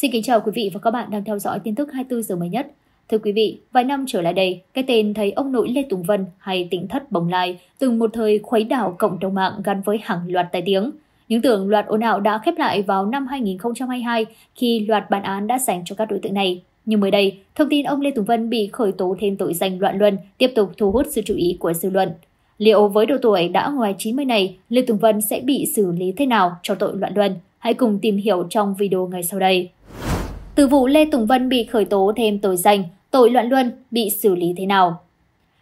Xin kính chào quý vị và các bạn đang theo dõi tin tức 24 giờ mới nhất. Thưa quý vị, vài năm trở lại đây, cái tên thầy ông nội Lê Tùng Vân hay tỉnh thất Bồng Lai từng một thời khuấy đảo cộng đồng mạng gắn với hàng loạt tài tiếng. Những tưởng loạt ồn ào đã khép lại vào năm 2022 khi loạt bản án đã dành cho các đối tượng này. Nhưng mới đây, thông tin ông Lê Tùng Vân bị khởi tố thêm tội danh loạn luân tiếp tục thu hút sự chú ý của dư luận. Liệu với độ tuổi đã ngoài 90 này, Lê Tùng Vân sẽ bị xử lý thế nào cho tội loạn luân? Hãy cùng tìm hiểu trong video ngày sau đây. Từ vụ Lê Tùng Vân bị khởi tố thêm tội danh, tội loạn luân bị xử lý thế nào?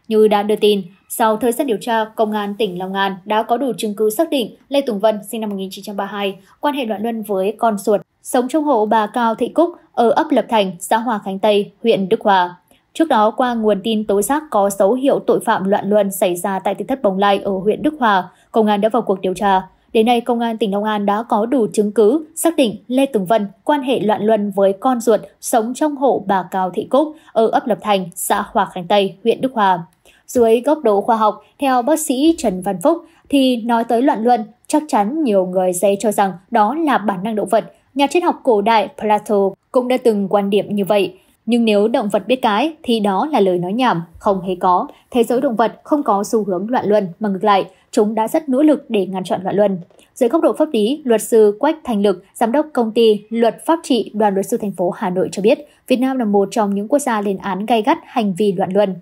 Như đã đưa tin, sau thời gian điều tra, Công an tỉnh Long An đã có đủ chứng cứ xác định Lê Tùng Vân sinh năm 1932, quan hệ loạn luân với con ruột, sống trong hộ bà Cao Thị Cúc ở ấp Lập Thành, xã Hòa Khánh Tây, huyện Đức Hòa. Trước đó, qua nguồn tin tố giác có dấu hiệu tội phạm loạn luân xảy ra tại tỉnh thất Bồng Lai ở huyện Đức Hòa, Công an đã vào cuộc điều tra. Đến nay, Công an tỉnh Long An đã có đủ chứng cứ xác định Lê Tùng Vân quan hệ loạn luân với con ruột sống trong hộ bà Cao Thị Cúc ở ấp Lập Thành, xã Hòa Khánh Tây, huyện Đức Hòa. Dưới góc độ khoa học, theo bác sĩ Trần Văn Phúc, thì nói tới loạn luân, chắc chắn nhiều người sẽ cho rằng đó là bản năng động vật. Nhà triết học cổ đại Plato cũng đã từng quan điểm như vậy. Nhưng nếu động vật biết cái thì đó là lời nói nhảm, không hề có. Thế giới động vật không có xu hướng loạn luân mà ngược lại, chúng đã rất nỗ lực để ngăn chặn loạn luân. Dưới góc độ pháp lý, luật sư Quách Thành Lực, giám đốc công ty Luật Pháp trị Đoàn luật sư thành phố Hà Nội cho biết, Việt Nam là một trong những quốc gia lên án gay gắt hành vi loạn luân.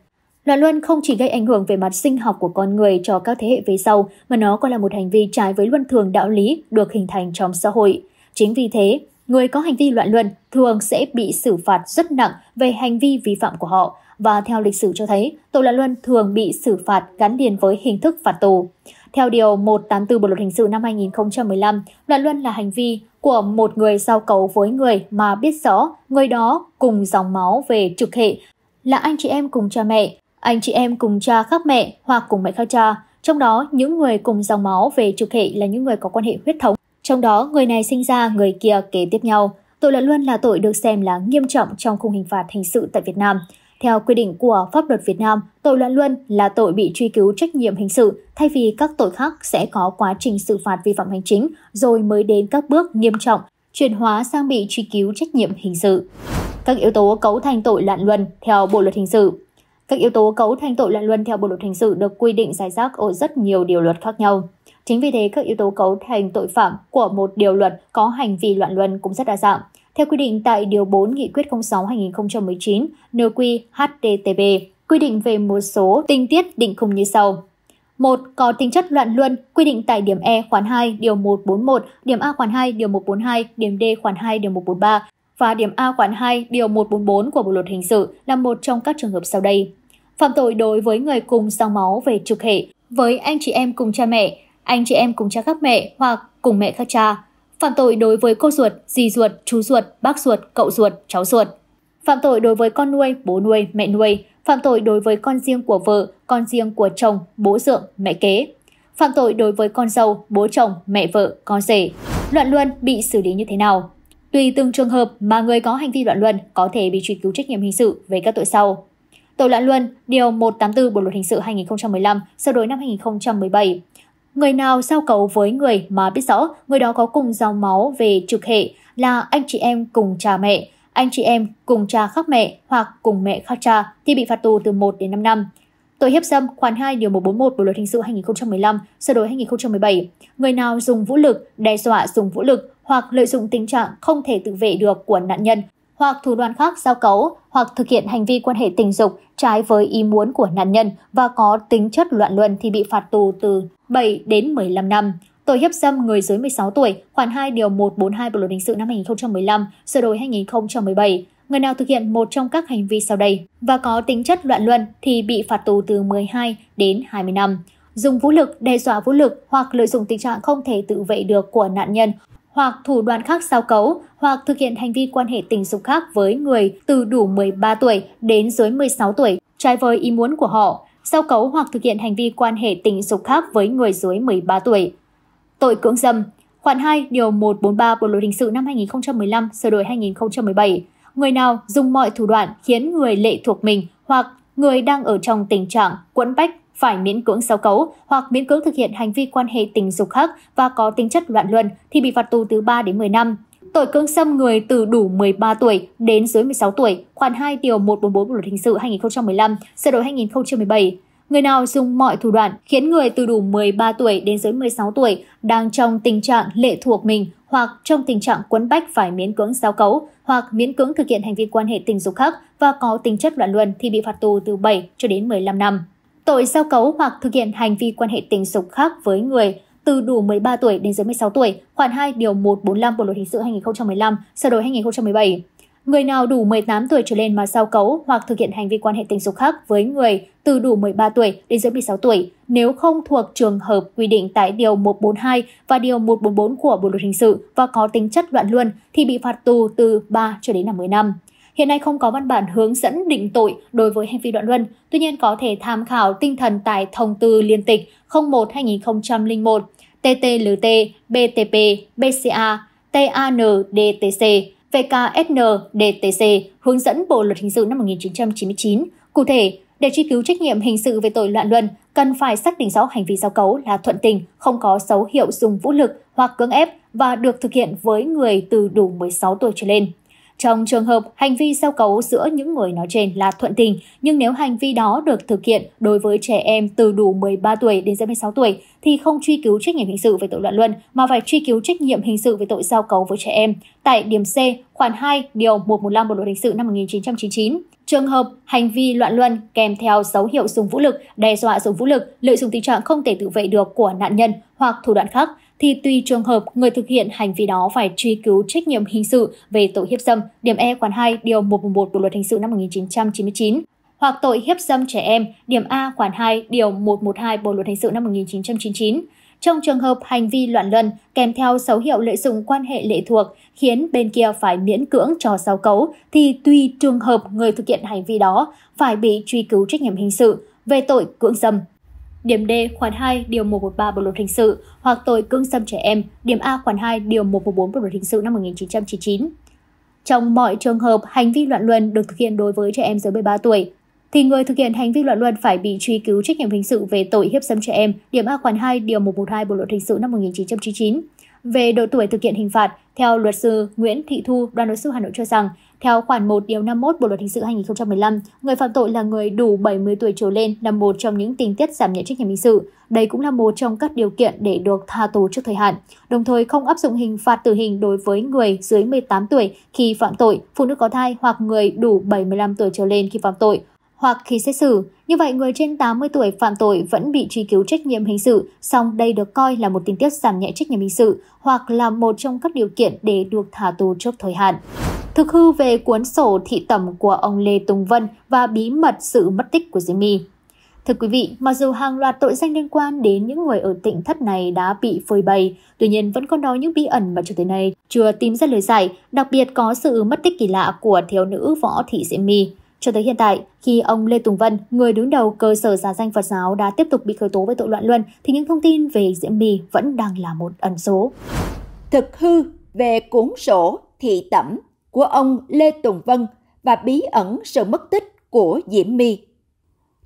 Loạn luân không chỉ gây ảnh hưởng về mặt sinh học của con người cho các thế hệ về sau, mà nó còn là một hành vi trái với luân thường đạo lý được hình thành trong xã hội. Chính vì thế, Người có hành vi loạn luân thường sẽ bị xử phạt rất nặng về hành vi vi phạm của họ và theo lịch sử cho thấy, tội loạn luân thường bị xử phạt gắn liền với hình thức phạt tù. Theo Điều 184 Bộ Luật Hình sự năm 2015, loạn luân là hành vi của một người giao cấu với người mà biết rõ người đó cùng dòng máu về trực hệ, là anh chị em cùng cha mẹ, anh chị em cùng cha khác mẹ hoặc cùng mẹ khác cha, trong đó những người cùng dòng máu về trực hệ là những người có quan hệ huyết thống trong đó, người này sinh ra, người kia kế tiếp nhau. Tội loạn luân là tội được xem là nghiêm trọng trong khung hình phạt hình sự tại Việt Nam. Theo quy định của pháp luật Việt Nam, tội loạn luân là tội bị truy cứu trách nhiệm hình sự, thay vì các tội khác sẽ có quá trình xử phạt vi phạm hành chính rồi mới đến các bước nghiêm trọng chuyển hóa sang bị truy cứu trách nhiệm hình sự. Các yếu tố cấu thành tội loạn luân theo Bộ luật hình sự. Các yếu tố cấu thành tội loạn luân theo Bộ luật hình sự được quy định giải rác ở rất nhiều điều luật khác nhau. Chính vì thế, các yếu tố cấu thành tội phạm của một điều luật có hành vi loạn luân cũng rất đa dạng. Theo quy định tại Điều 4 Nghị quyết 06-2019 NQ-HTTP, quy định về một số tình tiết định khung như sau. 1. Có tính chất loạn luân, quy định tại điểm E khoản 2, điều 141, điểm A khoản 2, điều 142, điểm D khoản 2, điều 143 và điểm A khoản 2, điều 144 của Bộ luật hình sự là một trong các trường hợp sau đây. Phạm tội đối với người cùng dòng máu về trực hệ, với anh chị em cùng cha mẹ, anh chị em cùng cha khác mẹ hoặc cùng mẹ khác cha, phạm tội đối với cô ruột, dì ruột, chú ruột, bác ruột, cậu ruột, cháu ruột, phạm tội đối với con nuôi, bố nuôi, mẹ nuôi, phạm tội đối với con riêng của vợ, con riêng của chồng, bố dượng, mẹ kế, phạm tội đối với con dâu, bố chồng, mẹ vợ, con rể. Loạn luân bị xử lý như thế nào? Tùy từng trường hợp mà người có hành vi loạn luân có thể bị truy cứu trách nhiệm hình sự về các tội sau. Tội loạn luân, điều 184 Bộ luật hình sự 2015, sửa đổi năm 2017 Người nào giao cấu với người mà biết rõ người đó có cùng dòng máu về trực hệ là anh chị em cùng cha mẹ, anh chị em cùng cha khác mẹ hoặc cùng mẹ khác cha thì bị phạt tù từ 1 đến 5 năm. Tội hiếp dâm khoản 2 điều 141 Bộ luật hình sự 2015, sửa đổi 2017, người nào dùng vũ lực, đe dọa dùng vũ lực hoặc lợi dụng tình trạng không thể tự vệ được của nạn nhân hoặc thủ đoạn khác giao cấu hoặc thực hiện hành vi quan hệ tình dục trái với ý muốn của nạn nhân và có tính chất loạn luân thì bị phạt tù từ 7 đến 15 năm. Tội hiếp dâm người dưới 16 tuổi, khoản 2 điều 142 Bộ luật hình sự năm 2015, sửa đổi 2017. Người nào thực hiện một trong các hành vi sau đây và có tính chất loạn luân thì bị phạt tù từ 12 đến 20 năm. Dùng vũ lực, đe dọa vũ lực hoặc lợi dụng tình trạng không thể tự vệ được của nạn nhân hoặc thủ đoạn khác giao cấu hoặc thực hiện hành vi quan hệ tình dục khác với người từ đủ 13 tuổi đến dưới 16 tuổi trái với ý muốn của họ, giao cấu hoặc thực hiện hành vi quan hệ tình dục khác với người dưới 13 tuổi. Tội cưỡng dâm Khoản 2, Điều 143 Bộ Luật Hình sự năm 2015, sửa đổi 2017. Người nào dùng mọi thủ đoạn khiến người lệ thuộc mình hoặc người đang ở trong tình trạng quẫn bách, phải miễn cưỡng giao cấu hoặc miễn cưỡng thực hiện hành vi quan hệ tình dục khác và có tính chất loạn luân thì bị phạt tù từ 3 đến 10 năm. Tội cưỡng xâm người từ đủ 13 tuổi đến dưới 16 tuổi, khoản 2 điều 144 Bộ luật hình sự 2015, sửa đổi 2017 Người nào dùng mọi thủ đoạn khiến người từ đủ 13 tuổi đến dưới 16 tuổi đang trong tình trạng lệ thuộc mình hoặc trong tình trạng quấn bách phải miễn cưỡng giao cấu hoặc miễn cưỡng thực hiện hành vi quan hệ tình dục khác và có tính chất loạn luân thì bị phạt tù từ 7 cho đến 15 năm. Tội giao cấu hoặc thực hiện hành vi quan hệ tình dục khác với người từ đủ 13 tuổi đến dưới 16 tuổi, khoản 2 điều 145 Bộ luật hình sự 2015, sửa đổi 2017. Người nào đủ 18 tuổi trở lên mà giao cấu hoặc thực hiện hành vi quan hệ tình dục khác với người từ đủ 13 tuổi đến dưới 16 tuổi nếu không thuộc trường hợp quy định tại Điều 142 và Điều 144 của Bộ Luật Hình sự và có tính chất loạn luân thì bị phạt tù từ 3 cho đến 50 năm. Hiện nay không có văn bản hướng dẫn định tội đối với hành vi loạn luân, tuy nhiên có thể tham khảo tinh thần tại thông tư liên tịch 01-2001, TTLT, BTP, BCA, TANDTC, VKSN DTC hướng dẫn Bộ Luật Hình sự năm 1999. Cụ thể, để truy cứu trách nhiệm hình sự về tội loạn luân, cần phải xác định rõ hành vi giao cấu là thuận tình, không có dấu hiệu dùng vũ lực hoặc cưỡng ép và được thực hiện với người từ đủ 16 tuổi trở lên. Trong trường hợp hành vi giao cấu giữa những người nói trên là thuận tình, nhưng nếu hành vi đó được thực hiện đối với trẻ em từ đủ 13 tuổi đến dưới 16 tuổi thì không truy cứu trách nhiệm hình sự về tội loạn luân mà phải truy cứu trách nhiệm hình sự về tội giao cấu với trẻ em tại điểm C khoản 2 điều 115 Bộ luật hình sự năm 1999. Trường hợp hành vi loạn luân kèm theo dấu hiệu dùng vũ lực, đe dọa dùng vũ lực, lợi dụng tình trạng không thể tự vệ được của nạn nhân hoặc thủ đoạn khác thì tùy trường hợp người thực hiện hành vi đó phải truy cứu trách nhiệm hình sự về tội hiếp dâm, điểm E khoản 2 điều 111 Bộ luật hình sự năm 1999 hoặc tội hiếp dâm trẻ em, điểm A khoản 2 điều 112 Bộ luật hình sự năm 1999 trong trường hợp hành vi loạn luân kèm theo dấu hiệu lợi dụng quan hệ lệ thuộc khiến bên kia phải miễn cưỡng cho giao cấu thì tùy trường hợp người thực hiện hành vi đó phải bị truy cứu trách nhiệm hình sự về tội cưỡng dâm điểm D khoản 2 điều 113 Bộ luật hình sự hoặc tội cưỡng xâm trẻ em, điểm A khoản 2 điều 114 Bộ luật hình sự năm 1999. Trong mọi trường hợp hành vi loạn luân được thực hiện đối với trẻ em dưới 13 tuổi, thì người thực hiện hành vi loạn luân phải bị truy cứu trách nhiệm hình sự về tội hiếp dâm trẻ em, điểm A khoản 2 điều 112 Bộ luật hình sự năm 1999. Về độ tuổi thực hiện hình phạt, theo luật sư Nguyễn Thị Thu, đoàn luật sư Hà Nội cho rằng theo khoản 1 điều 51 Bộ luật hình sự 2015, người phạm tội là người đủ 70 tuổi trở lên là một trong những tình tiết giảm nhẹ trách nhiệm hình sự. Đây cũng là một trong các điều kiện để được tha tù trước thời hạn. Đồng thời không áp dụng hình phạt tử hình đối với người dưới 18 tuổi khi phạm tội, phụ nữ có thai hoặc người đủ 75 tuổi trở lên khi phạm tội hoặc khi xét xử. Như vậy, người trên 80 tuổi phạm tội vẫn bị truy cứu trách nhiệm hình sự, song đây được coi là một tình tiết giảm nhẹ trách nhiệm hình sự hoặc là một trong các điều kiện để được thả tù trước thời hạn. Thực hư về cuốn sổ thị tẩm của ông Lê Tùng Vân và bí mật sự mất tích của Diễm My. Thưa quý vị, mặc dù hàng loạt tội danh liên quan đến những người ở tỉnh thất này đã bị phơi bày, tuy nhiên vẫn còn đó những bí ẩn mà cho tới nay chưa tìm ra lời giải, đặc biệt có sự mất tích kỳ lạ của thiếu nữ võ thị Diễm My. Cho tới hiện tại, khi ông Lê Tùng Vân, người đứng đầu cơ sở giả danh Phật giáo đã tiếp tục bị khởi tố với tội loạn luân, thì những thông tin về Diễm My vẫn đang là một ẩn số. Thực hư về cuốn sổ thị tẩm của ông Lê Tùng Vân và bí ẩn sự mất tích của Diễm My.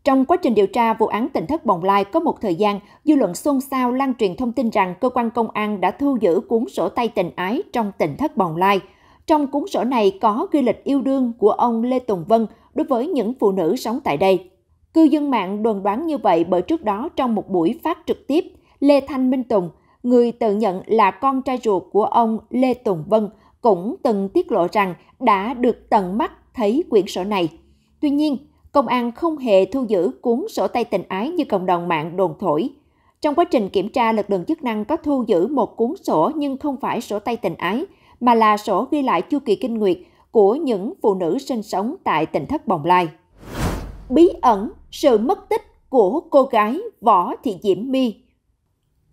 Trong quá trình điều tra vụ án tỉnh thất Bồng Lai có một thời gian, dư luận xôn xao lan truyền thông tin rằng cơ quan công an đã thu giữ cuốn sổ tay tình ái trong tỉnh thất Bồng Lai. Trong cuốn sổ này có ghi lịch yêu đương của ông Lê Tùng Vân đối với những phụ nữ sống tại đây. Cư dân mạng đồn đoán như vậy bởi trước đó trong một buổi phát trực tiếp, Lê Thanh Minh Tùng, người tự nhận là con trai ruột của ông Lê Tùng Vân, cũng từng tiết lộ rằng đã được tận mắt thấy quyển sổ này. Tuy nhiên, công an không hề thu giữ cuốn sổ tay tình ái như cộng đồng mạng đồn thổi. Trong quá trình kiểm tra, lực lượng chức năng có thu giữ một cuốn sổ nhưng không phải sổ tay tình ái, mà là sổ ghi lại chu kỳ kinh nguyệt của những phụ nữ sinh sống tại tỉnh thất Bồng Lai. Bí ẩn sự mất tích của cô gái Võ Thị Diễm My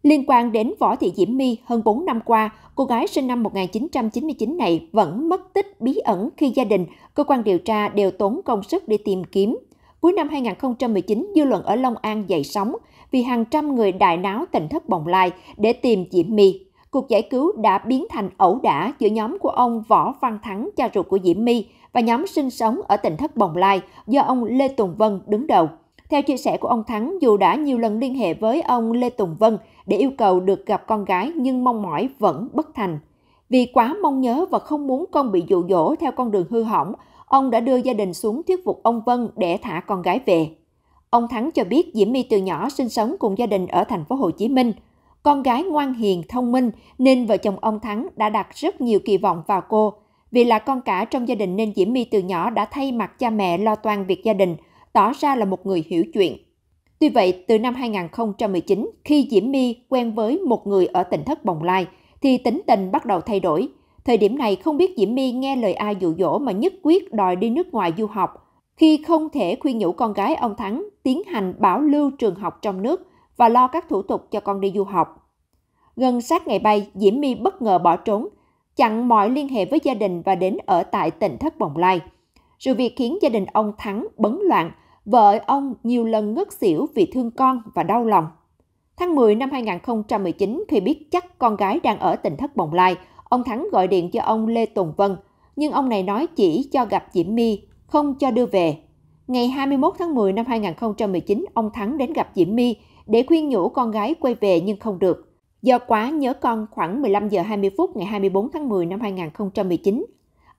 Liên quan đến Võ Thị Diễm My, hơn 4 năm qua, cô gái sinh năm 1999 này vẫn mất tích bí ẩn khi gia đình, cơ quan điều tra đều tốn công sức để tìm kiếm. Cuối năm 2019, dư luận ở Long An dậy sóng vì hàng trăm người đại náo tỉnh thất bồng lai để tìm Diễm My cuộc giải cứu đã biến thành ẩu đả giữa nhóm của ông Võ Văn Thắng, cha ruột của Diễm My, và nhóm sinh sống ở tỉnh Thất Bồng Lai do ông Lê Tùng Vân đứng đầu. Theo chia sẻ của ông Thắng, dù đã nhiều lần liên hệ với ông Lê Tùng Vân để yêu cầu được gặp con gái nhưng mong mỏi vẫn bất thành. Vì quá mong nhớ và không muốn con bị dụ dỗ theo con đường hư hỏng, ông đã đưa gia đình xuống thuyết phục ông Vân để thả con gái về. Ông Thắng cho biết Diễm My từ nhỏ sinh sống cùng gia đình ở thành phố Hồ Chí Minh. Con gái ngoan hiền, thông minh nên vợ chồng ông Thắng đã đặt rất nhiều kỳ vọng vào cô. Vì là con cả trong gia đình nên Diễm My từ nhỏ đã thay mặt cha mẹ lo toan việc gia đình, tỏ ra là một người hiểu chuyện. Tuy vậy, từ năm 2019, khi Diễm My quen với một người ở tỉnh Thất Bồng Lai, thì tính tình bắt đầu thay đổi. Thời điểm này không biết Diễm My nghe lời ai dụ dỗ mà nhất quyết đòi đi nước ngoài du học. Khi không thể khuyên nhủ con gái ông Thắng tiến hành bảo lưu trường học trong nước, và lo các thủ tục cho con đi du học. Gần sát ngày bay, Diễm My bất ngờ bỏ trốn, chặn mọi liên hệ với gia đình và đến ở tại tỉnh Thất Bồng Lai. Sự việc khiến gia đình ông Thắng bấn loạn, vợ ông nhiều lần ngất xỉu vì thương con và đau lòng. Tháng 10 năm 2019, khi biết chắc con gái đang ở tỉnh Thất Bồng Lai, ông Thắng gọi điện cho ông Lê Tùng Vân, nhưng ông này nói chỉ cho gặp Diễm My, không cho đưa về. Ngày 21 tháng 10 năm 2019, ông Thắng đến gặp Diễm My, để khuyên nhủ con gái quay về nhưng không được. Do quá nhớ con khoảng 15 giờ 20 phút ngày 24 tháng 10 năm 2019,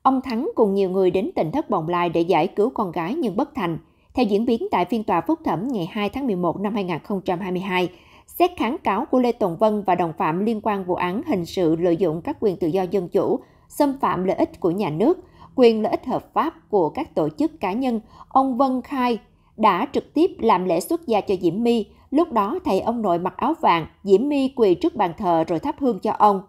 ông Thắng cùng nhiều người đến tỉnh thất bồng lai để giải cứu con gái nhưng bất thành. Theo diễn biến tại phiên tòa phúc thẩm ngày 2 tháng 11 năm 2022, xét kháng cáo của Lê Tùng Vân và đồng phạm liên quan vụ án hình sự lợi dụng các quyền tự do dân chủ, xâm phạm lợi ích của nhà nước, quyền lợi ích hợp pháp của các tổ chức cá nhân, ông Vân khai đã trực tiếp làm lễ xuất gia cho Diễm My, Lúc đó thầy ông nội mặc áo vàng, Diễm My quỳ trước bàn thờ rồi thắp hương cho ông.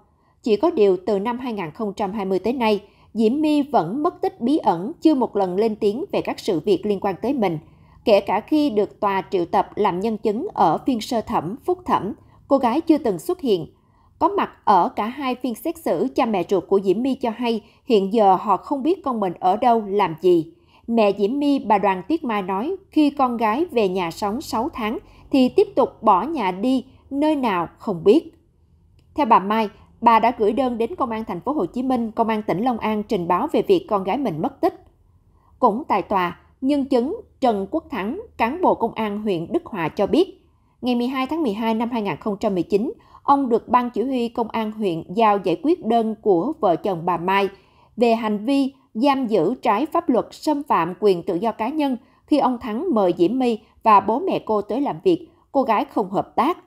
Chỉ có điều từ năm 2020 tới nay, Diễm My vẫn mất tích bí ẩn, chưa một lần lên tiếng về các sự việc liên quan tới mình. Kể cả khi được tòa triệu tập làm nhân chứng ở phiên sơ thẩm, phúc thẩm, cô gái chưa từng xuất hiện. Có mặt ở cả hai phiên xét xử, cha mẹ ruột của Diễm My cho hay hiện giờ họ không biết con mình ở đâu, làm gì. Mẹ Diễm My, bà Đoàn Tiết Mai nói, khi con gái về nhà sống 6 tháng, thì tiếp tục bỏ nhà đi nơi nào không biết. Theo bà Mai, bà đã gửi đơn đến công an thành phố Hồ Chí Minh, công an tỉnh Long An trình báo về việc con gái mình mất tích. Cũng tại tòa, nhân chứng Trần Quốc Thắng, cán bộ công an huyện Đức Hòa cho biết, ngày 12 tháng 12 năm 2019, ông được ban chỉ huy công an huyện giao giải quyết đơn của vợ chồng bà Mai về hành vi giam giữ trái pháp luật xâm phạm quyền tự do cá nhân khi ông Thắng mời Diễm My và bố mẹ cô tới làm việc, cô gái không hợp tác.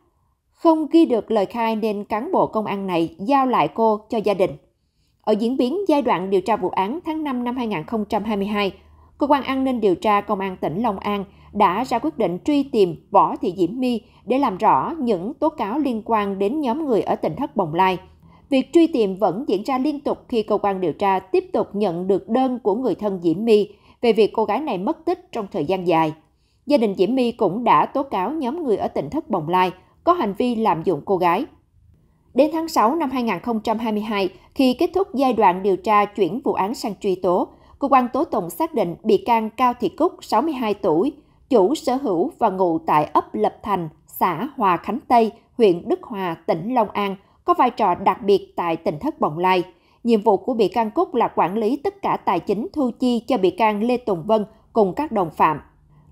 Không ghi được lời khai nên cán bộ công an này giao lại cô cho gia đình. Ở diễn biến giai đoạn điều tra vụ án tháng 5 năm 2022, Cơ quan an ninh điều tra Công an tỉnh Long An đã ra quyết định truy tìm Võ Thị Diễm My để làm rõ những tố cáo liên quan đến nhóm người ở tỉnh Thất Bồng Lai. Việc truy tìm vẫn diễn ra liên tục khi cơ quan điều tra tiếp tục nhận được đơn của người thân Diễm My về việc cô gái này mất tích trong thời gian dài. Gia đình Diễm My cũng đã tố cáo nhóm người ở tỉnh Thất Bồng Lai có hành vi lạm dụng cô gái. Đến tháng 6 năm 2022, khi kết thúc giai đoạn điều tra chuyển vụ án sang truy tố, cơ quan tố tụng xác định bị can Cao Thị Cúc, 62 tuổi, chủ sở hữu và ngụ tại ấp Lập Thành, xã Hòa Khánh Tây, huyện Đức Hòa, tỉnh Long An, có vai trò đặc biệt tại tỉnh Thất Bồng Lai – Nhiệm vụ của bị can Cúc là quản lý tất cả tài chính thu chi cho bị can Lê Tùng Vân cùng các đồng phạm.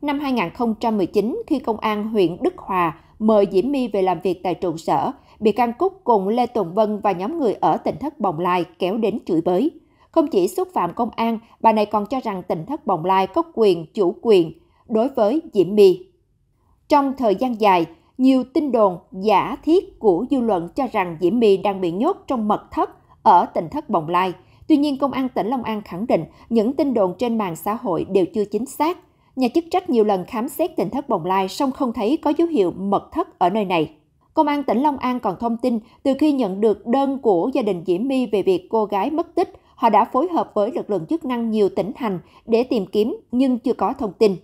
Năm 2019, khi Công an huyện Đức Hòa mời Diễm My về làm việc tại trụ sở, bị can Cúc cùng Lê Tùng Vân và nhóm người ở tỉnh Thất Bồng Lai kéo đến chửi bới. Không chỉ xúc phạm công an, bà này còn cho rằng tỉnh Thất Bồng Lai có quyền chủ quyền đối với Diễm My. Trong thời gian dài, nhiều tin đồn giả thiết của dư luận cho rằng Diễm My đang bị nhốt trong mật thất ở tỉnh thất Bồng Lai. Tuy nhiên, Công an tỉnh Long An khẳng định những tin đồn trên mạng xã hội đều chưa chính xác. Nhà chức trách nhiều lần khám xét tỉnh thất Bồng Lai song không thấy có dấu hiệu mật thất ở nơi này. Công an tỉnh Long An còn thông tin từ khi nhận được đơn của gia đình Diễm My về việc cô gái mất tích, họ đã phối hợp với lực lượng chức năng nhiều tỉnh thành để tìm kiếm nhưng chưa có thông tin.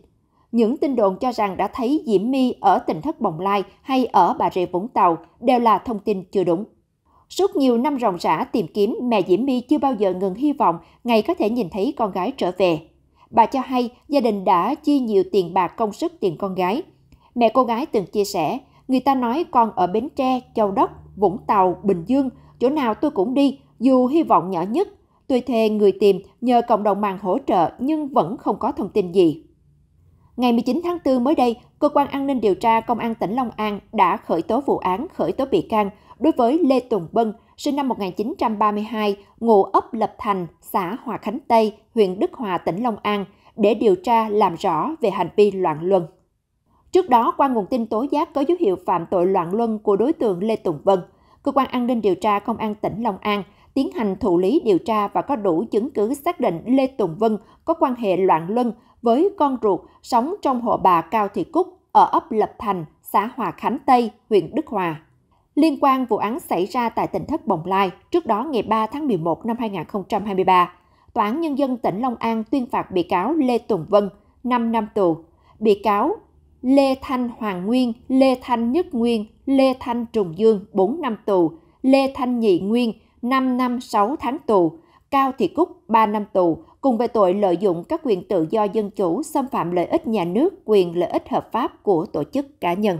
Những tin đồn cho rằng đã thấy Diễm My ở tỉnh Thất Bồng Lai hay ở Bà Rịa Vũng Tàu đều là thông tin chưa đúng. Suốt nhiều năm ròng rã tìm kiếm, mẹ Diễm My chưa bao giờ ngừng hy vọng ngày có thể nhìn thấy con gái trở về. Bà cho hay gia đình đã chi nhiều tiền bạc công sức tiền con gái. Mẹ cô gái từng chia sẻ, người ta nói con ở Bến Tre, Châu Đốc, Vũng Tàu, Bình Dương, chỗ nào tôi cũng đi, dù hy vọng nhỏ nhất. Tôi thề người tìm nhờ cộng đồng mạng hỗ trợ nhưng vẫn không có thông tin gì. Ngày 19 tháng 4 mới đây, Cơ quan An ninh Điều tra Công an tỉnh Long An đã khởi tố vụ án khởi tố bị can đối với Lê Tùng Bân, sinh năm 1932, ngụ ấp Lập Thành, xã Hòa Khánh Tây, huyện Đức Hòa, tỉnh Long An, để điều tra làm rõ về hành vi loạn luân. Trước đó, qua nguồn tin tố giác có dấu hiệu phạm tội loạn luân của đối tượng Lê Tùng Vân, Cơ quan An ninh điều tra Công an tỉnh Long An tiến hành thụ lý điều tra và có đủ chứng cứ xác định Lê Tùng Vân có quan hệ loạn luân với con ruột sống trong hộ bà Cao Thị Cúc ở ấp Lập Thành, xã Hòa Khánh Tây, huyện Đức Hòa liên quan vụ án xảy ra tại tỉnh Thất Bồng Lai trước đó ngày 3 tháng 11 năm 2023. Tòa án Nhân dân tỉnh Long An tuyên phạt bị cáo Lê Tùng Vân 5 năm tù, bị cáo Lê Thanh Hoàng Nguyên, Lê Thanh Nhất Nguyên, Lê Thanh Trùng Dương 4 năm tù, Lê Thanh Nhị Nguyên 5 năm 6 tháng tù, Cao Thị Cúc 3 năm tù, cùng về tội lợi dụng các quyền tự do dân chủ xâm phạm lợi ích nhà nước, quyền lợi ích hợp pháp của tổ chức cá nhân.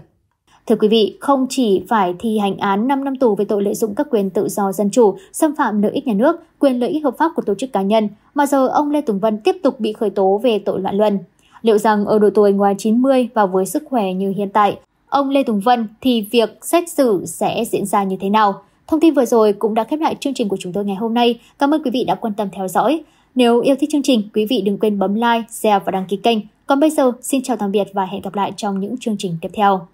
Thưa quý vị, không chỉ phải thi hành án 5 năm tù về tội lợi dụng các quyền tự do dân chủ, xâm phạm lợi ích nhà nước, quyền lợi ích hợp pháp của tổ chức cá nhân, mà giờ ông Lê Tùng Vân tiếp tục bị khởi tố về tội loạn luân. Liệu rằng ở độ tuổi ngoài 90 và với sức khỏe như hiện tại, ông Lê Tùng Vân thì việc xét xử sẽ diễn ra như thế nào? Thông tin vừa rồi cũng đã khép lại chương trình của chúng tôi ngày hôm nay. Cảm ơn quý vị đã quan tâm theo dõi. Nếu yêu thích chương trình, quý vị đừng quên bấm like, share và đăng ký kênh. Còn bây giờ, xin chào tạm biệt và hẹn gặp lại trong những chương trình tiếp theo.